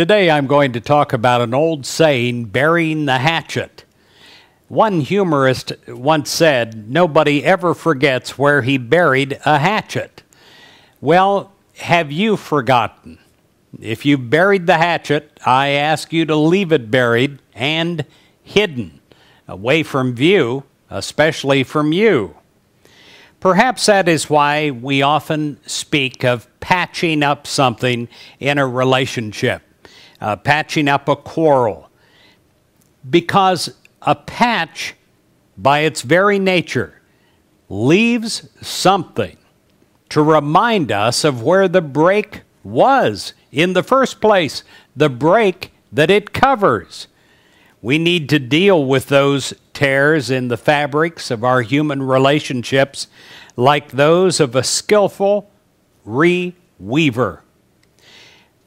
Today I'm going to talk about an old saying, burying the hatchet. One humorist once said, Nobody ever forgets where he buried a hatchet. Well, have you forgotten? If you buried the hatchet, I ask you to leave it buried and hidden, away from view, especially from you. Perhaps that is why we often speak of patching up something in a relationship uh, patching up a quarrel. Because a patch, by its very nature, leaves something to remind us of where the break was in the first place, the break that it covers. We need to deal with those tears in the fabrics of our human relationships like those of a skillful reweaver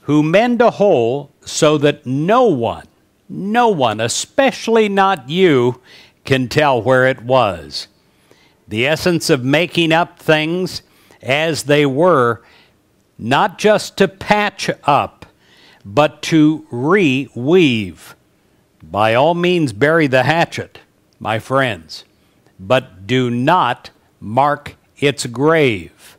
who mend a hole so that no one, no one, especially not you, can tell where it was. The essence of making up things as they were, not just to patch up, but to reweave. By all means, bury the hatchet, my friends, but do not mark its grave.